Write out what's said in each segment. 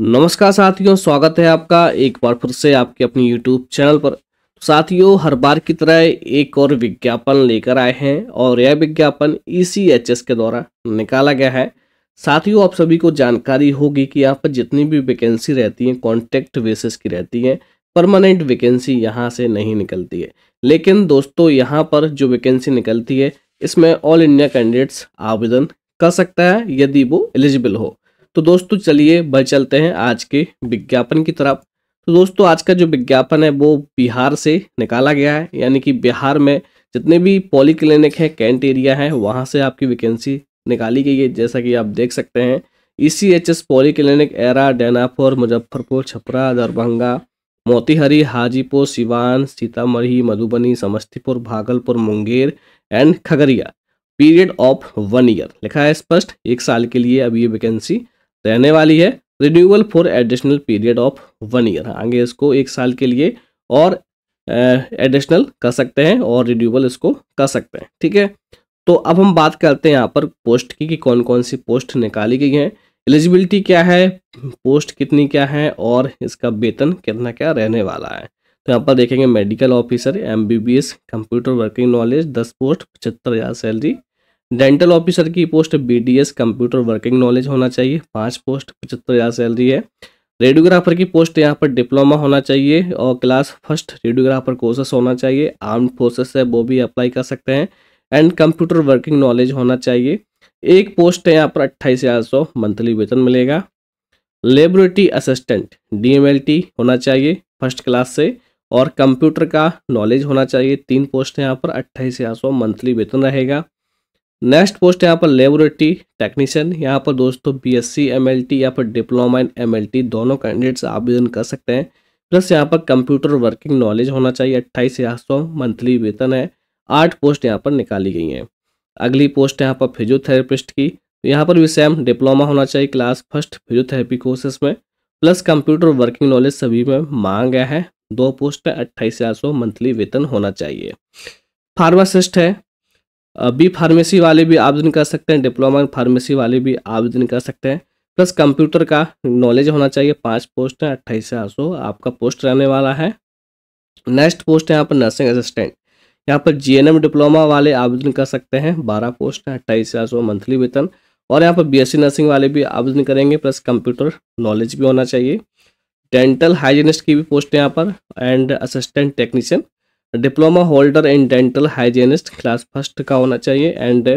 नमस्कार साथियों स्वागत है आपका एक बार फिर से आपके अपने यूट्यूब चैनल पर तो साथियों हर बार की तरह एक और विज्ञापन लेकर आए हैं और यह विज्ञापन ई e के द्वारा निकाला गया है साथियों आप सभी को जानकारी होगी कि यहाँ पर जितनी भी वैकेंसी रहती है कॉन्ट्रैक्ट बेसिस की रहती है परमानेंट वैकेंसी यहाँ से नहीं निकलती है लेकिन दोस्तों यहाँ पर जो वैकेंसी निकलती है इसमें ऑल इंडिया कैंडिडेट्स आवेदन कर सकता है यदि वो एलिजिबल हो तो दोस्तों चलिए बल चलते हैं आज के विज्ञापन की तरफ तो दोस्तों आज का जो विज्ञापन है वो बिहार से निकाला गया है यानी कि बिहार में जितने भी पॉली क्लिनिक है कैंट एरिया है वहाँ से आपकी वैकेंसी निकाली गई है जैसा कि आप देख सकते हैं E e C H S polyclinic area Danapur Muzaffarpur Chhapra Darbhanga Motihari Hajipur Siwan Sitamarhi Madhubani Samastipur Bhagalpur Munger and Khagaria period of one year लिखा है स्पष्ट एक साल के लिए अब ये वैकेंसी रहने वाली है renewal for additional period of one year आगे इसको एक साल के लिए और एडिशनल कर सकते हैं और रिन्यूअल इसको कर सकते हैं ठीक है तो अब हम बात करते हैं यहाँ पर पोस्ट की कि कौन कौन सी पोस्ट निकाली गई हैं एलिजिबिलिटी क्या है पोस्ट कितनी क्या है और इसका वेतन कितना क्या रहने वाला है तो यहाँ पर देखेंगे medical officer M B B S computer working knowledge दस पोस्ट पचहत्तर हज़ार सैलरी डेंटल ऑफिसर की post BDS computer working knowledge होना चाहिए पाँच पोस्ट पचहत्तर हज़ार सैलरी है रेडियोग्राफर की पोस्ट यहाँ पर डिप्लोमा होना चाहिए और क्लास फर्स्ट रेडियोग्राफर कोर्सेस होना चाहिए आर्म फोर्सेस है वो भी अप्लाई कर सकते हैं एंड कंप्यूटर वर्किंग नॉलेज होना चाहिए एक पोस्ट है यहाँ पर अट्ठाईस हज़ार सौ मंथली वेतन मिलेगा लेबोरेटरी असिस्टेंट डी होना चाहिए फर्स्ट क्लास से और कंप्यूटर का नॉलेज होना चाहिए तीन पोस्ट यहाँ पर अट्ठाईस सौ मंथली वेतन रहेगा नेक्स्ट पोस्ट यहाँ पर लेबोरेटरी टेक्नीशियन यहाँ पर दोस्तों B S C M L T या फिर diploma in M L T दोनों कैंडिडेट्स आवेदन कर सकते हैं प्लस यहाँ पर कंप्यूटर वर्किंग नॉलेज होना चाहिए अट्ठाईस हज़ार सौ मंथली वेतन है आठ पोस्ट यहाँ पर निकाली गई हैं अगली पोस्ट यहाँ पर फिजियोथेरेपिस्ट की यहाँ पर भी सेम डिप्लोमा होना चाहिए क्लास फर्स्ट फिजियोथेरेपी कोर्सेस में प्लस कंप्यूटर वर्किंग नॉलेज सभी में मांग है दो पोस्ट में अट्ठाईस हज़ार मंथली वेतन होना चाहिए फार्मासिस्ट है बी फार्मेसी वाले भी आवेदन कर सकते हैं डिप्लोमा इन फार्मेसी वाले भी आवेदन कर सकते हैं प्लस कंप्यूटर का नॉलेज होना चाहिए पांच पोस्ट हैं अट्ठाईस हज़ार आपका पोस्ट रहने वाला है नेक्स्ट पोस्ट है यहाँ पर नर्सिंग असिस्टेंट यहाँ पर जीएनएम डिप्लोमा वाले आवेदन कर सकते हैं बारह पोस्ट हैं अट्ठाईस हज़ार मंथली वेतन और यहाँ पर बीएससी नर्सिंग वाले भी आवेदन करेंगे प्लस कंप्यूटर नॉलेज भी होना चाहिए डेंटल हाइजीनिस्ट की भी पोस्ट है यहाँ पर and assistant technician diploma holder in dental hygienist class first का होना चाहिए and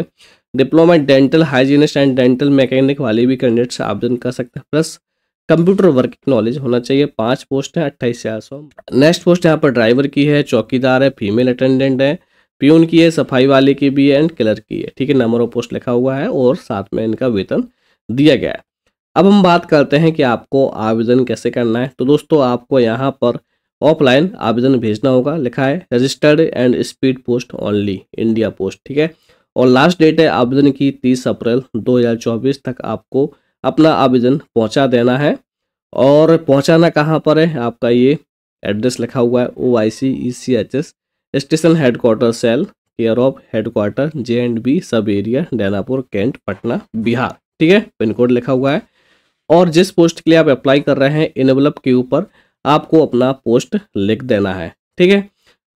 diploma dental hygienist and dental mechanic वाले भी कैंडिडेट्स आवेदन कर सकते हैं प्लस कंप्यूटर वर्किंग नॉलेज होना चाहिए पांच पोस्ट है अट्ठाईस हजार सौ नेक्स्ट पोस्ट यहाँ पर ड्राइवर की है चौकीदार है फीमेल अटेंडेंट है प्यून की है सफाई वाले की भी है एंड क्लर की है ठीक है नंबर ऑफ पोस्ट लिखा हुआ है और साथ में इनका वेतन दिया गया है अब हम बात करते हैं कि आपको आवेदन कैसे करना है तो दोस्तों आपको यहाँ पर ऑफलाइन आवेदन भेजना होगा लिखा है registered and speed post only India Post ठीक है और लास्ट डेट है आवेदन की 30 अप्रैल 2024 तक आपको अपना आवेदन पहुंचा देना है और पहुंचाना कहाँ पर है आपका ये एड्रेस लिखा हुआ है O I C E C H S station headquarter cell care of headquarter J and B sub area Danapur cantt Patna Bihar ठीक है पिन कोड लिखा हुआ है और जिस पोस्ट के लिए आप अप्लाई कर रहे हैं इनवलप के ऊपर आपको अपना पोस्ट लिख देना है ठीक है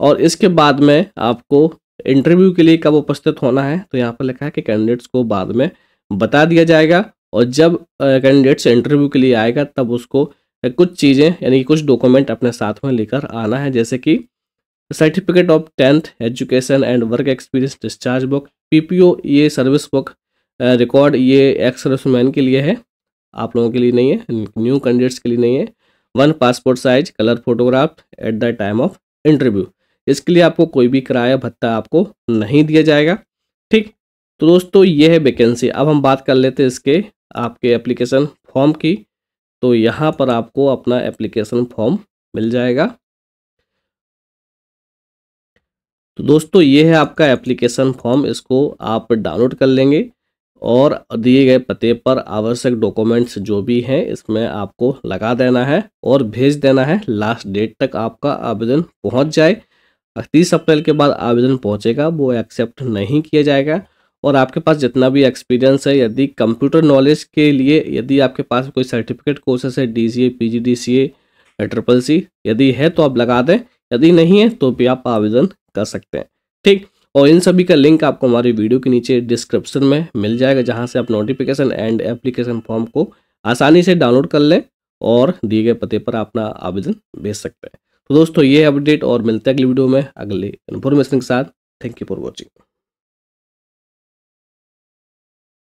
और इसके बाद में आपको इंटरव्यू के लिए कब उपस्थित होना है तो यहाँ पर लिखा है कि कैंडिडेट्स को बाद में बता दिया जाएगा और जब कैंडिडेट्स इंटरव्यू के लिए आएगा तब उसको कुछ चीज़ें यानी कि कुछ डॉक्यूमेंट अपने साथ में लेकर आना है जैसे कि certificate of tenth education and work experience discharge book PPO ये सर्विस बुक रिकॉर्ड ये एक्स सर्विस के लिए है आप लोगों के लिए नहीं है न्यू कैंडिडेट्स के लिए नहीं है one passport size colour photograph at the time of interview इसके लिए आपको कोई भी किराया भत्ता आपको नहीं दिया जाएगा ठीक तो दोस्तों ये है वैकेंसी अब हम बात कर लेते हैं इसके आपके एप्लीकेशन फॉर्म की तो यहाँ पर आपको अपना एप्लीकेशन फॉर्म मिल जाएगा तो दोस्तों ये है आपका एप्लीकेशन फॉर्म इसको आप डाउनलोड कर लेंगे और दिए गए पते पर आवश्यक डॉक्यूमेंट्स जो भी हैं इसमें आपको लगा देना है और भेज देना है लास्ट डेट तक आपका आवेदन पहुंच जाए तीस अप्रैल के बाद आवेदन पहुंचेगा वो एक्सेप्ट नहीं किया जाएगा और आपके पास जितना भी एक्सपीरियंस है यदि कंप्यूटर नॉलेज के लिए यदि आपके पास कोई सर्टिफिकेट कोर्सेस है D C A P G D C A triple C यदि है तो आप लगा दें यदि नहीं है तो भी आप आवेदन कर सकते हैं ठीक और इन सभी का लिंक आपको हमारी वीडियो के नीचे डिस्क्रिप्शन में मिल जाएगा जहाँ से आप नोटिफिकेशन एंड एप्लीकेशन फॉर्म को आसानी से डाउनलोड कर लें और दिए गए पते पर अपना आवेदन भेज सकते हैं तो दोस्तों ये अपडेट और मिलते हैं अगली वीडियो में अगले इन्फॉर्मेशन के साथ थैंक यू फॉर वॉचिंग